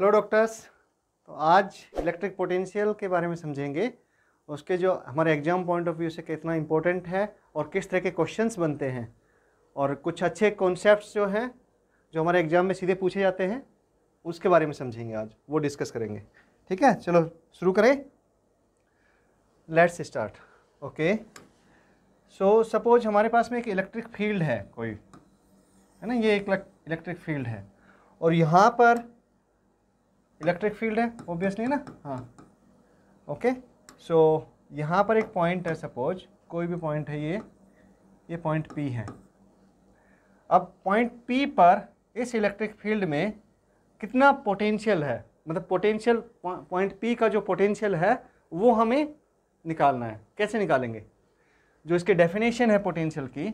Hello doctors तो आज electric potential के बारे में समझेंगे उसके जो हमारे एग्जाम पॉइंट ऑफ व्यू से कितना इम्पोर्टेंट है और किस तरह के क्वेश्चंस बनते हैं और कुछ अच्छे कॉन्सेप्ट्स जो हैं जो हमारे एग्जाम में सीधे पूछे जाते हैं उसके बारे में समझेंगे आज वो डिस्कस करेंगे ठीक है चलो शुरू करें let's start okay so suppose हमारे पास में एक इलेक्ट्रिक फील्ड है कोई है ना ये एक इलेक्ट्रिक फील्ड है और यहाँ पर इलेक्ट्रिक फील्ड है ओबियसली ना हाँ ओके सो यहाँ पर एक पॉइंट है सपोज कोई भी पॉइंट है ये ये पॉइंट पी है अब पॉइंट पी पर इस इलेक्ट्रिक फील्ड में कितना पोटेंशियल है मतलब पोटेंशियल पॉइंट पी का जो पोटेंशियल है वो हमें निकालना है कैसे निकालेंगे जो इसके डेफिनेशन है पोटेंशियल की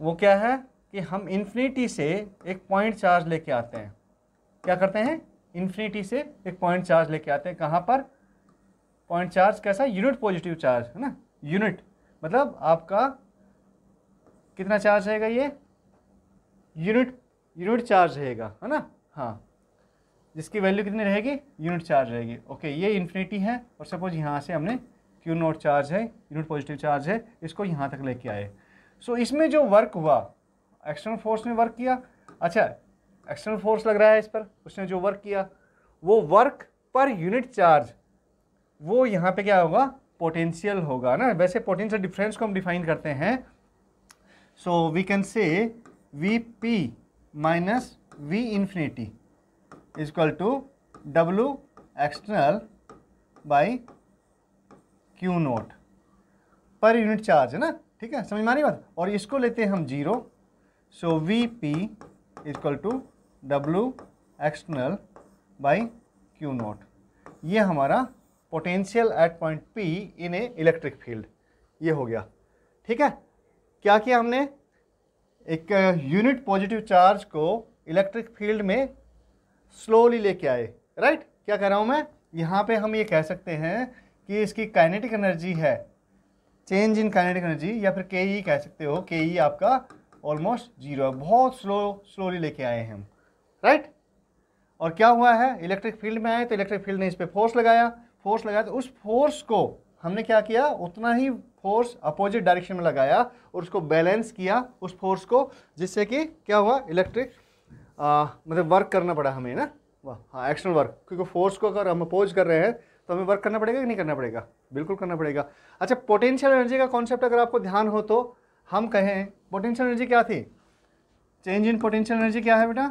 वो क्या है कि हम इन्फिनिटी से एक पॉइंट चार्ज लेके आते हैं क्या करते हैं इन्फिनिटी से एक पॉइंट चार्ज लेके आते हैं कहाँ पर पॉइंट चार्ज कैसा यूनिट पॉजिटिव चार्ज है ना यूनिट मतलब आपका कितना चार्ज रहेगा ये यूनिट यूनिट चार्ज रहेगा है ना हाँ जिसकी वैल्यू कितनी रहेगी यूनिट चार्ज रहेगी ओके ये इन्फिनिटी है और सपोज यहाँ से हमने क्यू नोट चार्ज है यूनिट पॉजिटिव चार्ज है इसको यहाँ तक लेके आए सो so, इसमें जो वर्क हुआ एक्सटर्नल फोर्स ने वर्क किया अच्छा एक्सटर्नल फोर्स लग रहा है इस पर उसने जो वर्क किया वो वर्क पर यूनिट चार्ज वो यहाँ पे क्या होगा पोटेंशियल होगा ना वैसे पोटेंशियल डिफरेंस को हम डिफाइन करते हैं so we can say V P minus V infinity is equal to W external by Q naught per unit charge है ना ठीक है समझ में आ रही बात और इसको लेते हैं हम zero so V P is equal to W external by Q naught ये हमारा potential at point P in a electric field ये हो गया ठीक है क्या किया हमने एक यूनिट पॉजिटिव चार्ज को इलेक्ट्रिक फील्ड में स्लोली लेके आए राइट क्या कह रहा हूँ मैं यहाँ पे हम ये कह सकते हैं कि इसकी काइनेटिक एनर्जी है चेंज इन काइनेटिक एनर्जी या फिर के ई कह सकते हो के ई आपका ऑलमोस्ट जीरो है बहुत स्लो स्लोली लेके आए हैं हम राइट और क्या हुआ है इलेक्ट्रिक फील्ड में आए तो इलेक्ट्रिक फील्ड ने इस पर फोर्स लगाया फोर्स लगाया तो उस फोर्स को हमने क्या किया उतना ही फोर्स अपोजिट डायरेक्शन में लगाया और उसको बैलेंस किया उस फोर्स को जिससे कि क्या हुआ इलेक्ट्रिक मतलब वर्क करना पड़ा हमें ना वाह हाँ एक्शनल वर्क क्योंकि फोर्स को अगर हम अपोज कर रहे हैं तो हमें वर्क करना पड़ेगा कि नहीं करना पड़ेगा बिल्कुल करना पड़ेगा अच्छा पोटेंशियल एनर्जी का कॉन्सेप्ट अगर आपको ध्यान हो तो हम कहें पोटेंशियल एनर्जी क्या थी चेंज इन पोटेंशियल एनर्जी क्या है बेटा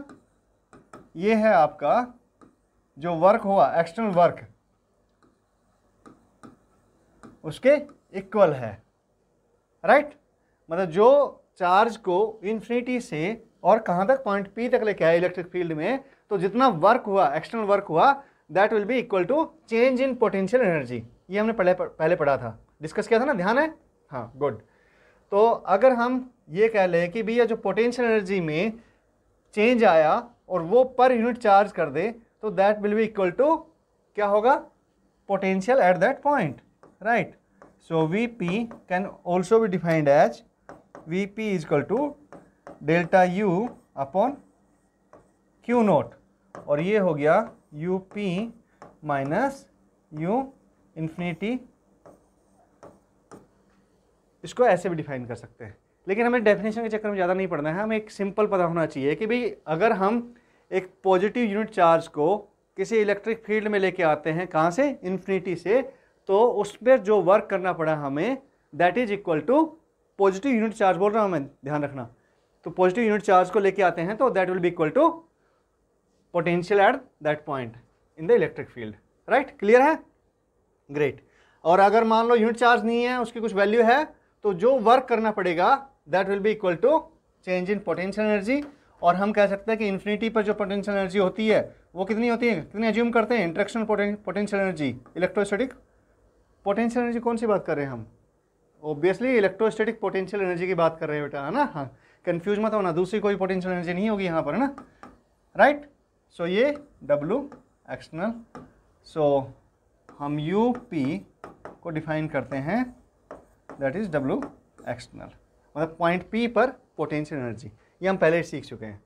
ये है आपका जो वर्क हुआ एक्सटर्नल वर्क उसके इक्वल है राइट मतलब जो चार्ज को इन्फिनिटी से और कहाँ तक पॉइंट पी तक लेके आए इलेक्ट्रिक फील्ड में तो जितना वर्क हुआ एक्सटर्नल वर्क हुआ that will be equal to change in potential energy ये हमने पहले पहले पढ़ा था डिस्कस किया था ना ध्यान है हाँ गुड तो अगर हम ये कह लें कि भैया जो पोटेंशियल एनर्जी में चेंज आया और वो पर यूनिट चार्ज कर दे तो that will be equal to क्या होगा potential at that point right so V P can also be defined as V P is equal to delta U upon Q naught और ये हो गया U P minus U infinity इसको ऐसे भी define कर सकते हैं लेकिन हमें डेफिनेशन के चक्कर में ज़्यादा नहीं पड़ना है हमें एक सिंपल पता होना चाहिए कि भाई अगर हम एक पॉजिटिव यूनिट चार्ज को किसी इलेक्ट्रिक फील्ड में लेके आते हैं कहाँ से इन्फिनिटी से तो उस पर जो वर्क करना पड़ा हमें that is equal to positive unit charge बोल रहा हूँ हमें ध्यान रखना तो पॉजिटिव यूनिट चार्ज को लेके आते हैं तो that will be equal to potential at that point in the electric field right clear है ग्रेट और अगर मान लो यूनिट चार्ज नहीं है उसकी कुछ वैल्यू है तो जो वर्क करना पड़ेगा that will be equal to change in potential energy और हम कह सकते हैं कि इन्फिनिटी पर जो पोटेंशियल एनर्जी होती है वो कितनी होती है कितनी एज्यूम करते हैं interaction potential energy electrostatic potential energy कौन सी बात कर रहे हैं हम ऑब्वियसली इलेक्ट्रोस्टैटिक पोटेंशियल एनर्जी की बात कर रहे हैं बेटा है ना हाँ कन्फ्यूज मत होना दूसरी कोई पोटेंशियल एनर्जी नहीं होगी यहाँ पर है ना राइट सो ये डब्लू एक्सटर्नल सो हम यू पी को डिफाइन करते हैं दैट इज़ डब्लू एक्सटर्नल मतलब पॉइंट पी पर पोटेंशियल एनर्जी ये हम पहले सीख चुके हैं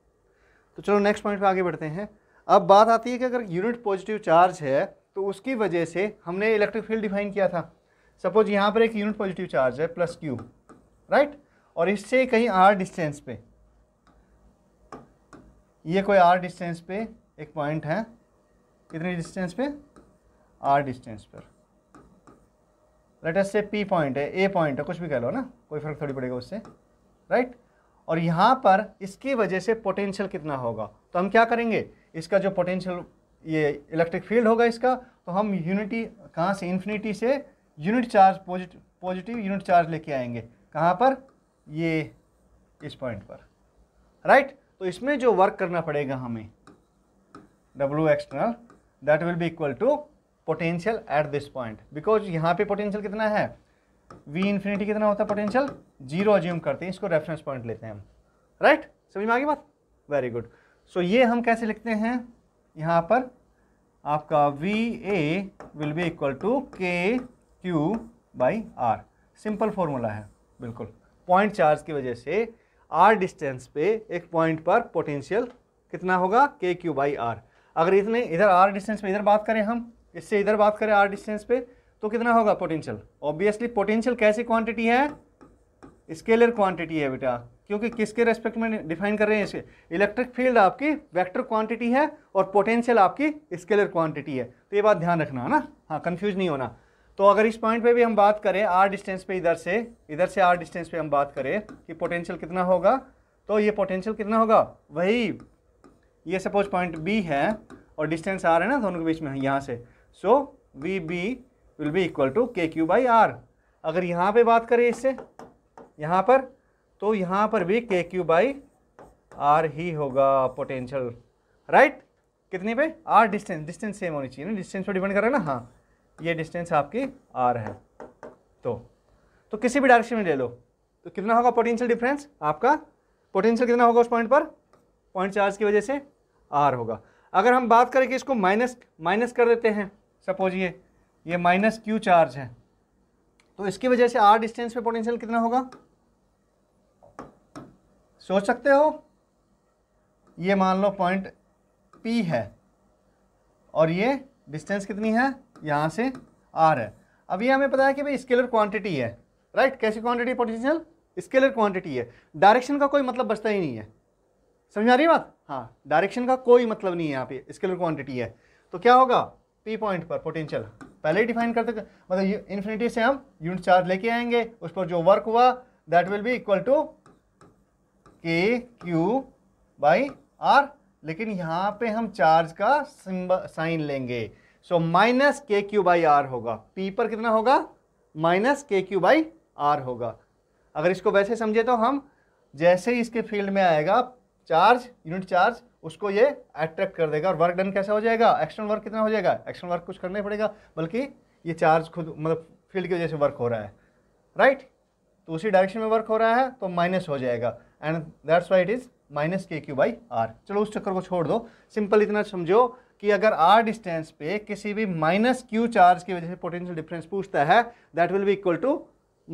तो चलो नेक्स्ट पॉइंट पे आगे बढ़ते हैं अब बात आती है कि अगर यूनिट पॉजिटिव चार्ज है तो उसकी वजह से हमने इलेक्ट्रिक फील्ड डिफाइन किया था सपोज यहाँ पर एक यूनिट पॉजिटिव चार्ज है प्लस क्यू राइट और इससे कहीं आर डिस्टेंस पे ये कोई आर डिस्टेंस पे एक पॉइंट है कितनी डिस्टेंस पे आर डिस्टेंस पर लेटेस्ट से पी पॉइंट है ए पॉइंट है कुछ भी कह लो ना कोई फ़र्क थोड़ी पड़ेगा उससे राइट और यहाँ पर इसकी वजह से पोटेंशियल कितना होगा तो हम क्या करेंगे इसका जो पोटेंशियल ये इलेक्ट्रिक फील्ड होगा इसका तो हम यूनिटी कहाँ से इन्फिनिटी से unit charge positive positive unit charge लेके आएंगे कहाँ पर ये इस पॉइंट पर राइट right? तो इसमें जो वर्क करना पड़ेगा हमें W external that will be equal to potential at this point because यहाँ पे पोटेंशियल कितना है वी इन्फिनिटी कितना होता है पोटेंशियल जीरो अज्यूम करते हैं इसको रेफरेंस पॉइंट लेते हैं हम राइट समझ में आ गई बात वेरी गुड सो ये हम कैसे लिखते हैं यहाँ पर आपका V A will be equal to K Q by R simple formula है बिल्कुल पॉइंट चार्ज की वजह से आर डिस्टेंस पे एक पॉइंट पर पोटेंशियल कितना होगा के क्यू बाई आर अगर इतने इधर आर डिस्टेंस पे इधर बात करें हम इससे इधर बात करें आर डिस्टेंस पे तो कितना होगा पोटेंशियल ऑब्वियसली पोटेंशियल कैसी क्वांटिटी है स्केलर क्वांटिटी है बेटा क्योंकि किसके रेस्पेक्ट में डिफाइन कर रहे हैं इसे इलेक्ट्रिक फील्ड आपकी वेक्टर क्वांटिटी है और पोटेंशियल आपकी स्केलर क्वांटिटी है तो ये बात ध्यान रखना है ना हाँ कन्फ्यूज नहीं होना तो अगर इस पॉइंट पे भी हम बात करें आर डिस्टेंस पे इधर से इधर से आर डिस्टेंस पे हम बात करें कि पोटेंशियल कितना होगा तो ये पोटेंशियल कितना होगा वही ये सपोज पॉइंट बी है और डिस्टेंस आर है ना दोनों के बीच में यहाँ से so V B will be equal to K Q by R अगर यहाँ पे बात करें इससे यहाँ पर तो यहाँ पर भी के क्यू बाई आर ही होगा पोटेंशियल राइट कितने पे आर डिस्टेंस डिस्टेंस सेम होनी चाहिए ना डिस्टेंस पर डिपेंड कर रहा है ना हाँ ये डिस्टेंस आपकी आर है तो तो किसी भी डायरेक्शन में ले लो तो कितना होगा पोटेंशियल डिफरेंस आपका पोटेंशियल कितना होगा उस पॉइंट पर पॉइंट चार्ज की वजह से आर होगा अगर हम बात करें कि इसको माइनस माइनस कर देते हैं सपोज ये ये माइनस क्यू चार्ज है तो इसकी वजह से आर डिस्टेंस पे पोटेंशियल कितना होगा सोच सकते हो ये मान लो पॉइंट पी है और ये डिस्टेंस कितनी है यहाँ से आर है अब ये हमें पता है कि भाई स्केलर क्वांटिटी है राइट right? कैसी क्वांटिटी पोटेंशियल स्केलर क्वांटिटी है डायरेक्शन का कोई मतलब बचता ही नहीं है समझ आ रही बात हाँ डायरेक्शन का कोई मतलब नहीं है यहाँ पे स्केलर क्वांटिटी है तो क्या होगा पी पॉइंट पर पोटेंशियल पहले ही डिफाइन करते मतलब इन्फिनिटी से हम यूनिट चार्ज लेके आएंगे उस पर जो वर्क हुआ that will be equal to K Q by R लेकिन यहाँ पे हम चार्ज का साइन लेंगे so minus K Q by R होगा पी पर कितना होगा minus K Q by R होगा अगर इसको वैसे समझे तो हम जैसे ही इसके फील्ड में आएगा चार्ज यूनिट चार्ज उसको ये अट्रैक्ट कर देगा और वर्क डन कैसा हो जाएगा एक्सटर्नल वर्क कितना हो जाएगा एक्सटर्नल वर्क कुछ करना ही पड़ेगा बल्कि ये चार्ज खुद मतलब फील्ड की वजह से वर्क हो रहा है राइट तो उसी डायरेक्शन में वर्क हो रहा है तो माइनस हो जाएगा and that's why it is minus K Q by R चलो उस चक्कर को छोड़ दो सिंपल इतना समझो कि अगर आर डिस्टेंस पे किसी भी माइनस क्यू चार्ज की वजह से पोटेंशियल डिफरेंस पूछता है that will be equal to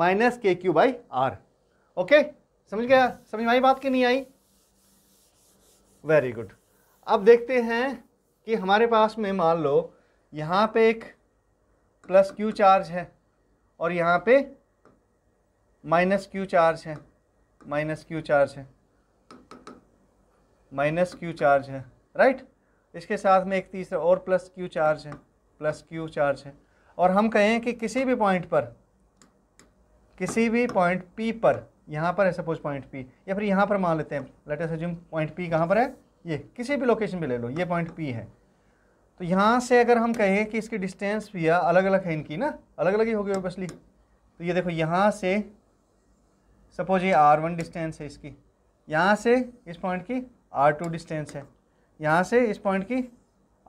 minus K Q by R okay समझ गया समझ में आई बात की नहीं आई वेरी गुड अब देखते हैं कि हमारे पास में मान लो यहाँ पे एक प्लस क्यू चार्ज है और यहाँ पे माइनस क्यू चार्ज है माइनस क्यू चार्ज है माइनस क्यू चार्ज है राइट इसके साथ में एक तीसरा और प्लस क्यू चार्ज है प्लस क्यू चार्ज है और हम कहें कि किसी भी पॉइंट पर किसी भी पॉइंट पी पर यहाँ पर है सपोज पॉइंट पी या फिर यहाँ पर मान लेते हैं लेटेस्ट एज्यूम पॉइंट पी कहाँ पर है ये किसी भी लोकेशन पे ले लो ये पॉइंट पी है तो यहाँ से अगर हम कहें कि इसकी डिस्टेंस भी या अलग अलग है इनकी ना अलग अलग ही होगी ओबियसली तो ये देखो यहाँ से सपोज ये आर वन डिस्टेंस है इसकी यहाँ से इस पॉइंट की आर टू डिस्टेंस है यहाँ से इस पॉइंट की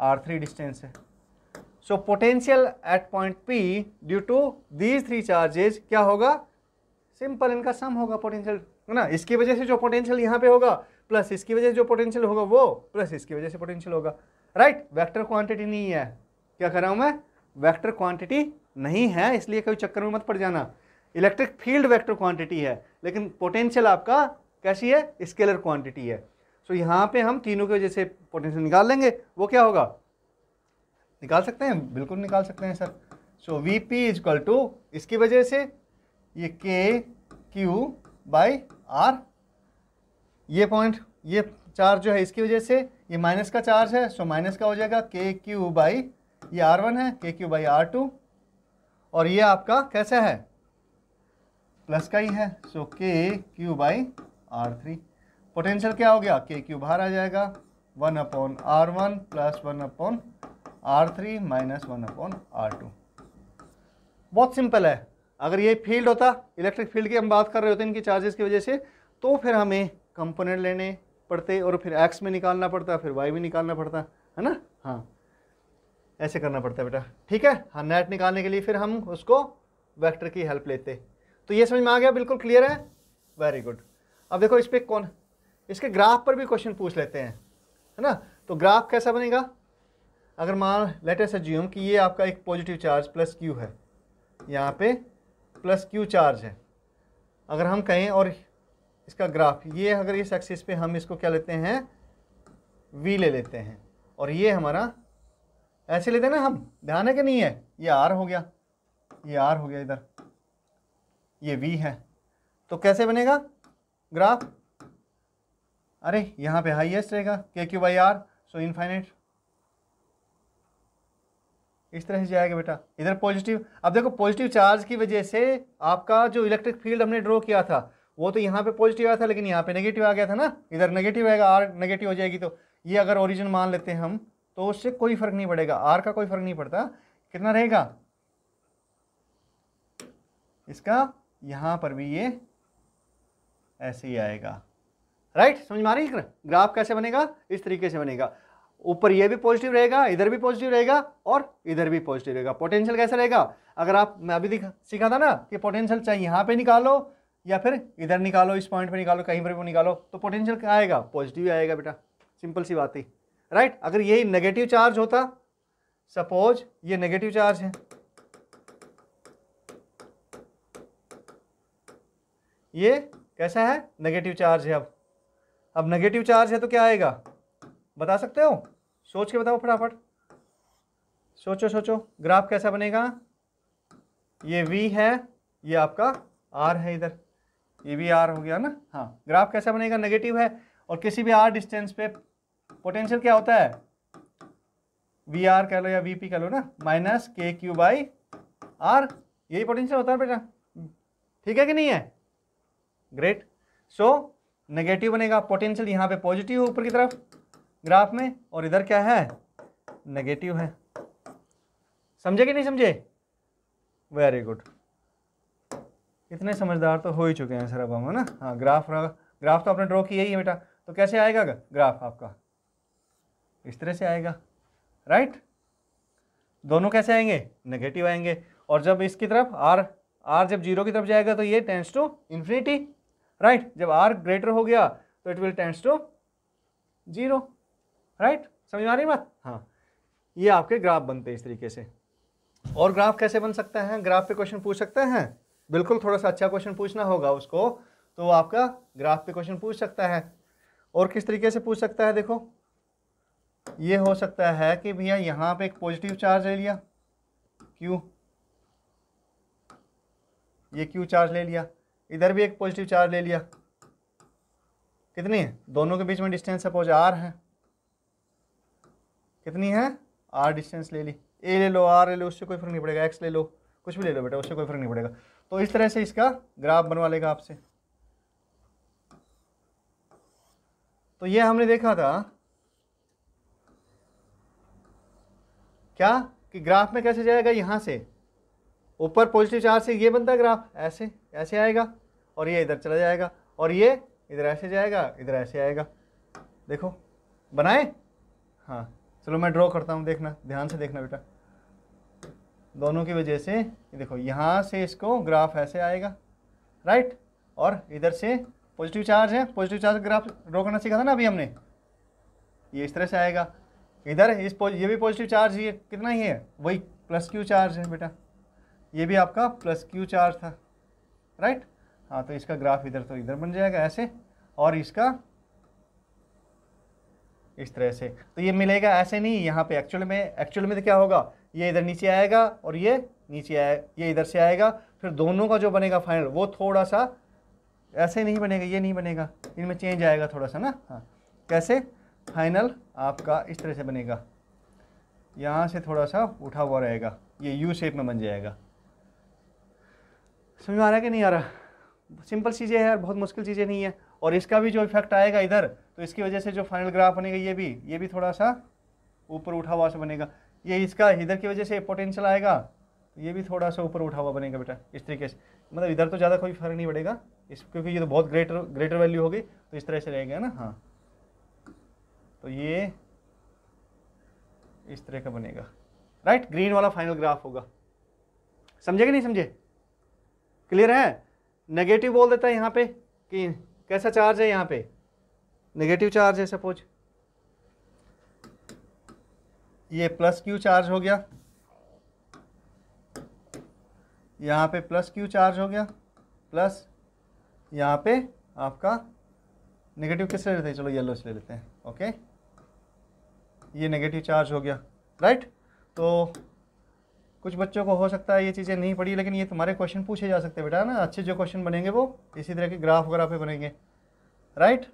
आर थ्री डिस्टेंस है so potential at point P due to these three charges क्या होगा सिंपल इनका सम होगा पोटेंशियल है ना इसकी वजह से जो पोटेंशियल यहाँ पे होगा प्लस इसकी वजह से जो पोटेंशियल होगा वो प्लस इसकी वजह से पोटेंशियल होगा राइट वैक्टर वेक्टर क्वांटिटी नहीं है क्या कर रहा हूँ मैं वेक्टर क्वांटिटी नहीं है इसलिए कभी चक्कर में मत पड़ जाना इलेक्ट्रिक फील्ड वैक्टर क्वांटिटी है लेकिन पोटेंशियल आपका कैसी है स्केलर क्वांटिटी है सो so, यहाँ पे हम तीनों की वजह से पोटेंशियल निकाल लेंगे वो क्या होगा निकाल सकते हैं बिल्कुल निकाल सकते हैं sir so V P is equal to इसकी वजह से ये के क्यू बाई आर ये पॉइंट ये चार्ज जो है इसकी वजह से ये माइनस का चार्ज है सो माइनस का हो जाएगा के क्यू बाई ये आर वन है K Q by are to और ये आपका कैसे है प्लस का ही है so K Q by R three potential क्या हो गया के क्यू बाहर आ जाएगा one upon R one plus one upon R three minus one upon R two बहुत सिंपल है अगर ये फील्ड होता इलेक्ट्रिक फील्ड की हम बात कर रहे होते इनकी चार्जेस की वजह से तो फिर हमें कंपोनेंट लेने पड़ते और फिर एक्स में निकालना पड़ता फिर वाई में निकालना पड़ता है ना हाँ ऐसे करना पड़ता है बेटा ठीक है हाँ नेट निकालने के लिए फिर हम उसको वेक्टर की हेल्प लेते तो ये समझ में आ गया बिल्कुल क्लियर है वेरी गुड अब देखो इस पर कौन इसके ग्राफ पर भी क्वेश्चन पूछ लेते हैं है ना तो ग्राफ कैसा बनेगा अगर मान लेटेस्ट एज्यूम कि ये आपका एक पॉजिटिव चार्ज प्लस क्यू है यहाँ पे प्लस क्यू चार्ज है अगर हम कहें और इसका ग्राफ ये अगर इस एक्सिस पे हम इसको क्या लेते हैं वी ले लेते हैं और ये हमारा ऐसे लेते हैं ना हम ध्यान है कि नहीं है ये आर हो गया ये आर हो गया इधर ये वी है तो कैसे बनेगा ग्राफ अरे यहाँ पे हाईएस्ट रहेगा K Q by R so infinite इस तरह से जाएगा बेटा इधर पॉजिटिव अब देखो पॉजिटिव चार्ज की वजह से आपका जो इलेक्ट्रिक फील्ड हमने ड्रॉ किया था वो तो यहाँ पे पॉजिटिव आया था लेकिन यहाँ पे नेगेटिव आ गया था ना इधर नेगेटिव आएगा आर नेगेटिव हो जाएगी तो ये अगर ओरिजिन मान लेते हैं हम तो उससे कोई फर्क नहीं पड़ेगा आर का कोई फर्क नहीं पड़ता कितना रहेगा इसका यहाँ पर भी ये ऐसे ही आएगा राइट समझ में आ रही है ग्राफ कैसे बनेगा इस तरीके से बनेगा ऊपर ये भी पॉजिटिव रहेगा इधर भी पॉजिटिव रहेगा और इधर भी पॉजिटिव रहेगा पोटेंशियल कैसा रहेगा अगर आप मैं अभी दिखा सीखा था ना कि पोटेंशियल चाहे यहाँ पे निकालो या फिर इधर निकालो इस पॉइंट पे निकालो कहीं पर भी निकालो तो पोटेंशियल क्या आएगा पॉजिटिव आएगा बेटा सिंपल सी बात ही राइट अगर ये नेगेटिव चार्ज होता सपोज ये नेगेटिव चार्ज है ये कैसा है नेगेटिव चार्ज है अब अब नेगेटिव चार्ज है तो क्या आएगा बता सकते हो सोच के बताओ फटाफट सोचो सोचो ग्राफ कैसा बनेगा ये V है ये आपका R है इधर ये भी R हो गया ना हाँ ग्राफ कैसा बनेगा नेगेटिव है और किसी भी R डिस्टेंस पे पोटेंशियल क्या होता है वी आर कह लो या वी पी कह लो ना minus K Q by R यही पोटेंशियल होता है बेटा ठीक है कि नहीं है ग्रेट सो नेगेटिव बनेगा पोटेंशियल यहाँ पे पॉजिटिव है ऊपर की तरफ ग्राफ में और इधर क्या है नेगेटिव है समझे कि नहीं समझे वेरी गुड इतने समझदार तो हो ही चुके हैं सर अब हम है ना हाँ ग्राफ ग्राफ तो आपने ड्रॉ किया ही है बेटा तो कैसे आएगा ग्राफ आपका इस तरह से आएगा राइट दोनों कैसे आएंगे नेगेटिव आएंगे और जब इसकी तरफ आर आर जब जीरो की तरफ जाएगा तो ये टेंस टू इन्फिनिटी राइट जब आर ग्रेटर हो गया तो it will tends to zero right समझ आ रही बात हाँ ये आपके ग्राफ बनते हैं इस तरीके से और ग्राफ कैसे बन सकते हैं ग्राफ पे क्वेश्चन पूछ सकते हैं बिल्कुल थोड़ा सा अच्छा क्वेश्चन पूछना होगा उसको तो आपका ग्राफ पे क्वेश्चन पूछ सकता है और किस तरीके से पूछ सकता है देखो ये हो सकता है कि भैया यहाँ पे एक पॉजिटिव चार्ज ले लिया क्यू ये क्यू चार्ज ले लिया इधर भी एक पॉजिटिव चार्ज ले लिया कितनी है दोनों के बीच में डिस्टेंस सपोज आर है कितनी है आर डिस्टेंस ले ली ए ले लो आर ले लो उससे कोई फर्क नहीं पड़ेगा एक्स ले लो कुछ भी ले लो बेटा उससे कोई फर्क नहीं पड़ेगा तो इस तरह से इसका ग्राफ बनवा लेगा आपसे तो ये हमने देखा था क्या कि ग्राफ में कैसे जाएगा यहाँ से ऊपर पॉजिटिव चार्ज से ये बनता है ग्राफ ऐसे ऐसे आएगा और ये इधर चला जाएगा और ये इधर ऐसे जाएगा इधर ऐसे आएगा देखो बनाए हाँ चलो मैं ड्रॉ करता हूँ देखना ध्यान से देखना बेटा दोनों की वजह से देखो यहाँ से इसको ग्राफ ऐसे आएगा राइट और इधर से पॉजिटिव चार्ज है पॉजिटिव चार्ज ग्राफ ड्रॉ करना सीखा था ना अभी हमने ये इस तरह से आएगा इधर इस ये भी पॉजिटिव चार्ज ये कितना ही है वही प्लस क्यू चार्ज है बेटा ये भी आपका प्लस क्यू चार्ज था राइट हाँ तो इसका ग्राफ इधर तो इधर बन जाएगा ऐसे और इसका इस तरह से तो ये मिलेगा ऐसे नहीं यहाँ पे एक्चुअल में एक्चुअल में तो क्या होगा ये इधर नीचे आएगा और ये नीचे आए ये इधर से आएगा फिर दोनों का जो बनेगा फाइनल वो थोड़ा सा ऐसे नहीं बनेगा ये नहीं बनेगा इनमें चेंज आएगा थोड़ा सा ना हाँ कैसे फाइनल आपका इस तरह से बनेगा यहाँ से थोड़ा सा उठा हुआ रहेगा ये यू शेप में बन जाएगा समझ में आ रहा है कि नहीं आ रहा सिंपल चीज़ें हैं यार बहुत मुश्किल चीज़ें नहीं है और इसका भी जो इफेक्ट आएगा इधर तो इसकी वजह से जो फाइनल ग्राफ बनेगा ये भी ये भी थोड़ा सा ऊपर उठा हुआ से बनेगा ये इसका इधर की वजह से पोटेंशियल आएगा तो ये भी थोड़ा सा ऊपर उठा हुआ बनेगा बेटा इस तरीके से मतलब इधर तो ज़्यादा कोई फर्क नहीं पड़ेगा इस क्योंकि ये तो बहुत ग्रेटर ग्रेटर वैल्यू होगी तो इस तरह से रहेगा ना हाँ तो ये इस तरह का बनेगा राइट ग्रीन वाला फाइनल ग्राफ होगा समझे कि नहीं समझे क्लियर है नेगेटिव बोल देता है यहाँ पे कि कैसा चार्ज है यहाँ पे नेगेटिव चार्ज है सपोज ये प्लस क्यू चार्ज हो गया यहाँ पे प्लस क्यू चार्ज हो गया प्लस यहाँ पे आपका नेगेटिव किस ले लेते हैं चलो येलो से ले लेते हैं ओके ये नेगेटिव चार्ज हो गया राइट तो कुछ बच्चों को हो सकता है ये चीज़ें नहीं पड़ी लेकिन ये तुम्हारे क्वेश्चन पूछे जा सकते बेटा ना अच्छे जो क्वेश्चन बनेंगे वो इसी तरह के ग्राफ वगैरह पे बनेंगे राइट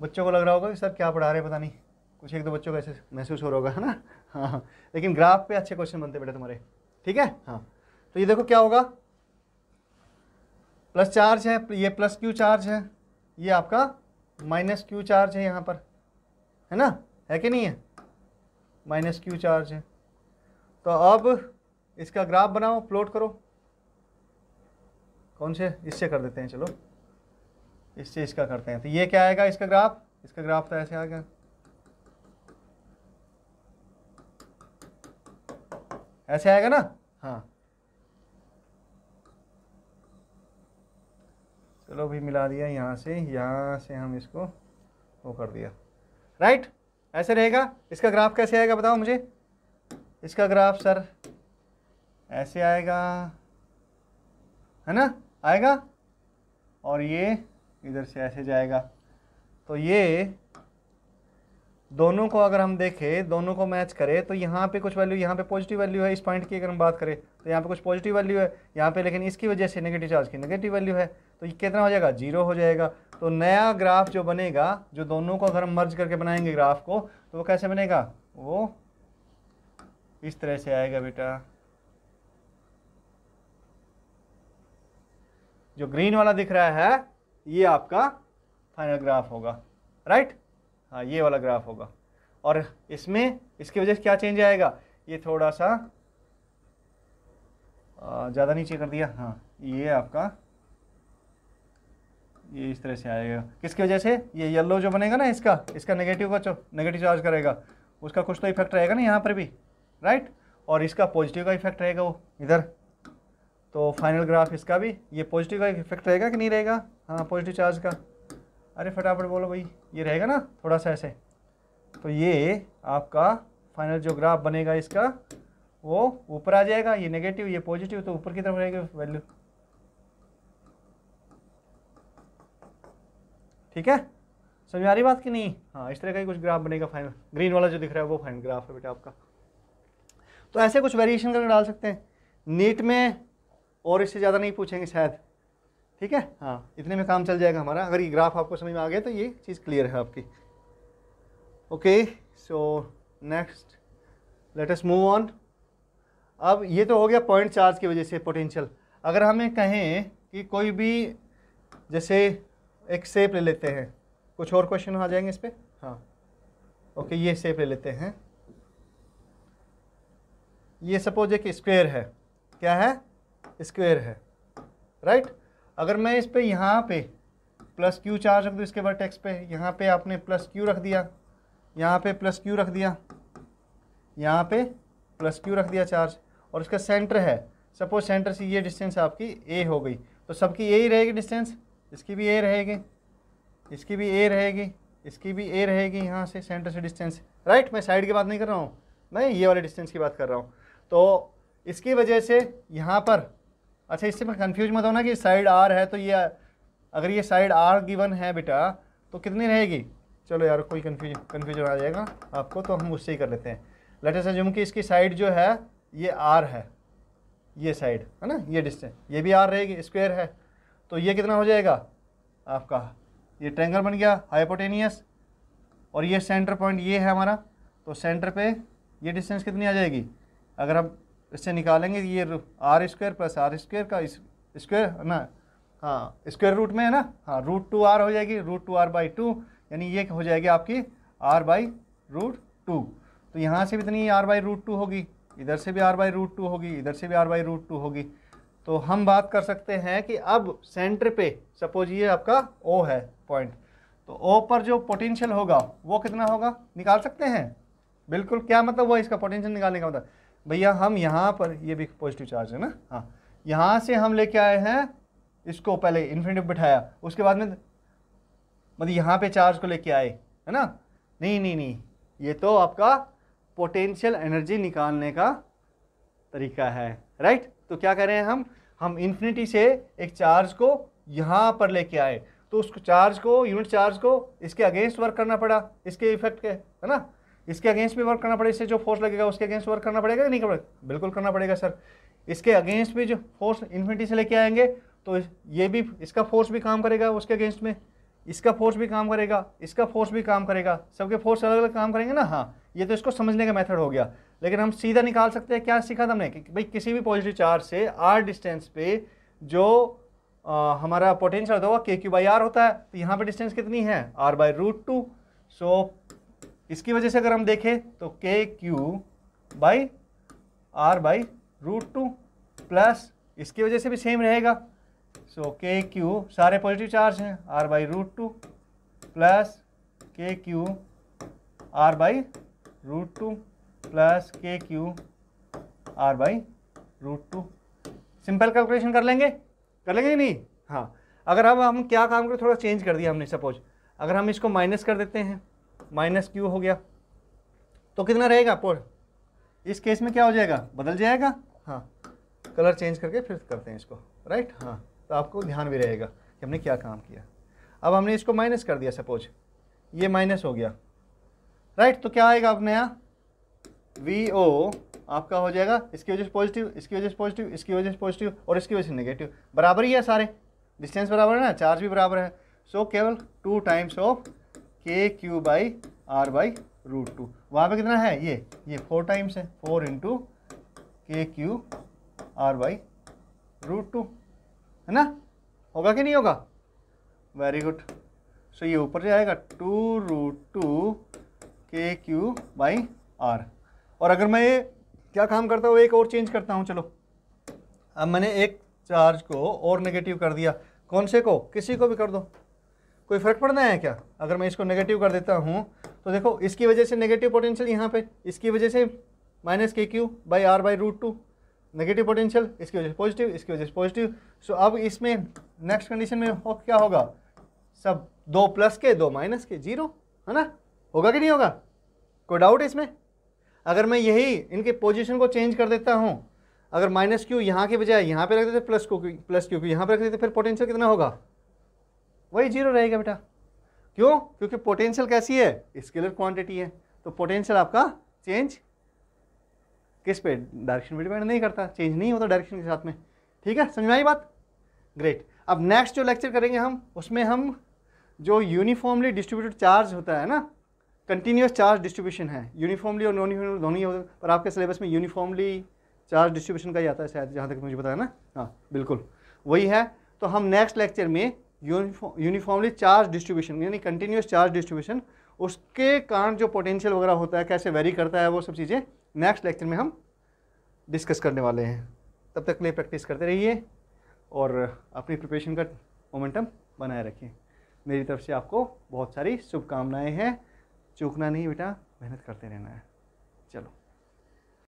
बच्चों को लग रहा होगा कि सर क्या पढ़ा रहे पता नहीं कुछ एक दो बच्चों को ऐसे महसूस हो रहा होगा है ना हाँ, हाँ लेकिन ग्राफ पे अच्छे क्वेश्चन बनते बेटा तुम्हारे ठीक है हाँ तो ये देखो क्या होगा प्लस चार्ज है ये प्लस क्यू चार्ज है ये आपका माइनस क्यू चार्ज है यहाँ पर है ना है कि नहीं है माइनस क्यू चार्ज है तो अब इसका ग्राफ बनाओ प्लॉट करो कौन से इससे कर देते हैं चलो इससे इसका करते हैं तो ये क्या आएगा इसका ग्राफ इसका ग्राफ तो ऐसे आ गया ऐसे आएगा ना हाँ चलो भी मिला दिया यहाँ से यहाँ से हम इसको वो कर दिया राइट ऐसे रहेगा इसका ग्राफ कैसे आएगा बताओ मुझे इसका ग्राफ सर ऐसे आएगा है ना आएगा और ये इधर से ऐसे जाएगा तो ये दोनों को अगर हम देखें दोनों को मैच करें तो यहाँ पे कुछ वैल्यू यहाँ पे पॉजिटिव वैल्यू है इस पॉइंट की अगर हम बात करें तो यहाँ पे कुछ पॉजिटिव वैल्यू है यहाँ पे लेकिन इसकी वजह से नेगेटिव चार्ज की नेगेटिव वैल्यू है तो ये कितना हो जाएगा जीरो हो जाएगा तो नया ग्राफ जो बनेगा जो दोनों को अगर हम मर्ज करके बनाएंगे ग्राफ को तो वो कैसे बनेगा वो इस तरह से आएगा बेटा जो ग्रीन वाला दिख रहा है ये आपका फाइनल ग्राफ होगा राइट हाँ, ये वाला ग्राफ होगा और इसमें इसकी वजह से क्या चेंज आएगा ये थोड़ा सा ज़्यादा नीचे कर दिया हाँ ये आपका ये इस तरह से आएगा किसकी वजह से ये येलो जो बनेगा ना इसका इसका नेगेटिव का चो नेगेटिव चार्ज करेगा उसका कुछ तो इफेक्ट रहेगा ना यहाँ पर भी राइट और इसका पॉजिटिव का इफेक्ट रहेगा वो इधर तो फाइनल ग्राफ इसका भी ये पॉजिटिव का इफेक्ट रहेगा कि नहीं रहेगा हाँ पॉजिटिव चार्ज का अरे फटाफट बोलो भाई ये रहेगा ना थोड़ा सा ऐसे तो ये आपका फाइनल जो ग्राफ बनेगा इसका वो ऊपर आ जाएगा ये नेगेटिव ये पॉजिटिव तो ऊपर की तरफ रहेगी वैल्यू ठीक है समझ आ रही बात कि नहीं हाँ इस तरह का ही कुछ ग्राफ बनेगा फाइनल ग्रीन वाला जो दिख रहा है वो फाइनल ग्राफ है बेटा आपका तो ऐसे कुछ वेरिएशन करके डाल सकते हैं नीट में और इससे ज़्यादा नहीं पूछेंगे शायद ठीक है हाँ इतने में काम चल जाएगा हमारा अगर ये ग्राफ आपको समझ में आ गया तो ये चीज़ क्लियर है आपकी okay so next let us move on अब ये तो हो गया पॉइंट चार्ज की वजह से पोटेंशियल अगर हमें कहें कि कोई भी जैसे एक सेप ले लेते हैं कुछ और क्वेश्चन आ जाएंगे इस पर हाँ ओके ये सेप ले लेते हैं ये सपोज एक स्क्वायर है क्या है स्क्वायर है राइट right? अगर मैं इस पर यहाँ पे प्लस क्यू चार्ज रख दूँ इसके बाद टैक्स पे यहाँ पे आपने प्लस क्यू रख दिया यहाँ पे प्लस क्यू रख दिया यहाँ पे प्लस क्यू रख दिया चार्ज और इसका सेंटर है सपोज सेंटर से ये डिस्टेंस आपकी ए हो गई तो सबकी ए ही रहेगी डिस्टेंस इसकी भी ए रहेगी इसकी भी ए रहेगी इसकी भी ए रहेगी यहाँ से सेंटर से डिस्टेंस राइट मैं साइड की बात नहीं कर रहा हूँ मैं ये वाले डिस्टेंस की बात कर रहा हूँ तो इसकी वजह से यहाँ पर अच्छा इससे मैं कन्फ्यूज मत होना कि साइड आर है तो ये अगर ये साइड आर गिवन है बेटा तो कितनी रहेगी चलो यार कोई कन्फ्यूज कन्फ्यूजन आ जाएगा आपको तो हम उससे ही कर लेते हैं से जुम्मन की इसकी साइड जो है ये आर है ये साइड है ना ये डिस्टेंस ये भी आर रहेगी स्क्वेयर है तो ये कितना हो जाएगा आपका ये ट्रेंगल बन गया हाइपोटेनियस और ये सेंटर पॉइंट ये है हमारा तो सेंटर पे ये डिस्टेंस कितनी आ जाएगी अगर हम इससे निकालेंगे ये R square plus R square का स्क्वायर ना हाँ स्क्वायर रूट में है ना हाँ रूट टू आर हो जाएगी root two R by two यानी ये हो जाएगी आपकी आर बाई रूट टू तो यहाँ से भी इतनी आर बाई रूट टू होगी इधर से भी आर बाई रूट टू होगी इधर से भी आर बाई रूट टू होगी तो हम बात कर सकते हैं कि अब सेंटर पे सपोज ये आपका ओ है पॉइंट तो ओ पर जो पोटेंशियल होगा वो कितना होगा निकाल सकते हैं बिल्कुल क्या मतलब हुआ इसका पोटेंशियल निकालने का मतलब भैया हम यहाँ पर ये भी पॉजिटिव चार्ज है ना हाँ यहाँ से हम लेके आए हैं इसको पहले इन्फिनेटिव बिठाया उसके बाद में मतलब यहाँ पे चार्ज को लेके आए है ना नहीं नहीं नहीं ये तो आपका पोटेंशियल एनर्जी निकालने का तरीका है राइट तो क्या करें हम हम इन्फिनिटी से एक चार्ज को यहाँ पर लेके आए तो उस चार्ज को यूनिट चार्ज को इसके अगेंस्ट वर्क करना पड़ा इसके इफेक्ट के है ना इसके अगेंस्ट भी वर्क करना पड़ेगा इससे जो फोर्स लगेगा उसके अगेंस्ट वर्क करना पड़ेगा नहीं पड़ेगा बिल्कुल करना पड़ेगा सर इसके अगेंस्ट भी जो फोर्स इन्फिनिटी से लेके आएंगे तो ये भी इसका फोर्स भी काम करेगा उसके अगेंस्ट में इसका फोर्स भी काम करेगा इसका फोर्स भी काम करेगा सबके फोर्स अलग अलग काम करेंगे ना हाँ ये तो इसको समझने का मेथड हो गया लेकिन हम सीधा निकाल सकते हैं क्या सीखा था हमने कि भाई किसी भी पॉजिटिव चार्ज से आर डिस्टेंस पे जो आ, हमारा पोटेंशियल होता है के क्यू बाई आर होता है तो यहाँ पे डिस्टेंस कितनी है R by root two so इसकी वजह से अगर हम देखें तो K Q by R by root two plus इसकी वजह से भी सेम रहेगा सो के क्यू सारे पॉजिटिव चार्ज हैं R by root two plus K Q R by root two plus K Q R by root two simple calculation कर लेंगे कर लेंगे कि नहीं हाँ अगर अब हम क्या काम करें थोड़ा चेंज कर दिया हमने सपोज अगर हम इसको माइनस कर देते हैं माइनस क्यू हो गया तो कितना रहेगा पोल इस केस में क्या हो जाएगा बदल जाएगा हाँ कलर चेंज करके फिर करते हैं इसको राइट हाँ तो आपको ध्यान भी रहेगा कि हमने क्या काम किया अब हमने इसको माइनस कर दिया सपोज ये माइनस हो गया राइट तो क्या आएगा अब नया वी ओ आपका हो जाएगा इसकी वजह से पॉजिटिव इसकी वजह से पॉजिटिव इसकी वजह से पॉजिटिव और इसकी वजह से नेगेटिव बराबर ही है सारे डिस्टेंस बराबर है ना चार्ज भी बराबर है सो केवल two times of K Q by R by root two वहाँ पर कितना है ये ये फोर टाइम्स है four into K Q R by root two है ना होगा कि नहीं होगा वेरी गुड सो ये ऊपर से आएगा two root two K Q by R और अगर मैं ये क्या काम करता हूँ एक और चेंज करता हूँ चलो अब मैंने एक चार्ज को और नेगेटिव कर दिया कौन से को किसी को भी कर दो कोई फ़र्क पड़ना है क्या अगर मैं इसको नेगेटिव कर देता हूँ तो देखो इसकी वजह से नेगेटिव पोटेंशियल यहाँ पे इसकी वजह से minus K Q by R by root two negative potential इसकी वजह से पॉजिटिव इसकी वजह से पॉजिटिव सो अब इसमें नेक्स्ट कंडीशन में हो क्या होगा सब दो प्लस के दो माइनस के जीरो है ना होगा कि नहीं होगा कोई डाउट है इसमें अगर मैं यही इनके पोजिशन को चेंज कर देता हूँ अगर माइनस क्यू यहाँ के बजाय यहाँ पे रख देते प्लस क्यू प्लस क्यू यहाँ पे रख देते फिर पोटेंशियल कितना होगा वही जीरो रहेगा बेटा क्यों क्योंकि पोटेंशियल कैसी है स्केलर क्वांटिटी है तो पोटेंशियल आपका चेंज किस पे डायरेक्शन पर डिपेंड नहीं करता चेंज नहीं होता डायरेक्शन के साथ में ठीक है समझ में आई बात ग्रेट अब नेक्स्ट जो लेक्चर करेंगे हम उसमें हम जो यूनिफॉर्मली डिस्ट्रीब्यूटेड चार्ज होता है ना कंटिन्यूस चार्ज डिस्ट्रीब्यूशन है यूनिफॉर्मली और नॉन यूनिफॉर्म दोनों ही होते पर आपके सिलेबस में यूनिफॉर्मली चार्ज डिस्ट्रीब्यूशन का ही आता है शायद जहाँ तक मुझे बताया ना हाँ बिल्कुल वही है तो हम नेक्स्ट लेक्चर में यूनिफॉर्मली चार्ज डिस्ट्रीब्यूशन यानी कंटिन्यूस चार्ज डिस्ट्रीब्यूशन उसके कारण जो पोटेंशियल वगैरह होता है कैसे वेरी करता है वो सब चीज़ें नेक्स्ट लेक्चर में हम डिस्कस करने वाले हैं तब तक ले लिए प्रैक्टिस करते रहिए और अपनी प्रिपरेशन का मोमेंटम बनाए रखिए मेरी तरफ से आपको बहुत सारी शुभकामनाएँ हैं चूकना नहीं बेटा मेहनत करते रहना है चलो